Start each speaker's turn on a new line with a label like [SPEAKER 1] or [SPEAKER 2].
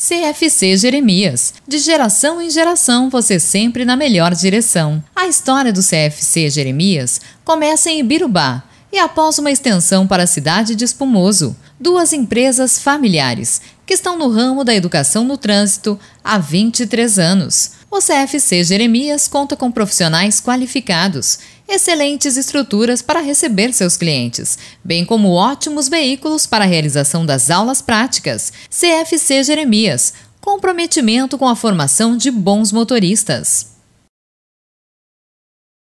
[SPEAKER 1] CFC Jeremias. De geração em geração, você sempre na melhor direção. A história do CFC Jeremias começa em Ibirubá e após uma extensão para a cidade de Espumoso, duas empresas familiares que estão no ramo da educação no trânsito há 23 anos. O CFC Jeremias conta com profissionais qualificados, excelentes estruturas para receber seus clientes, bem como ótimos veículos para a realização das aulas práticas. CFC Jeremias comprometimento com a formação de bons motoristas.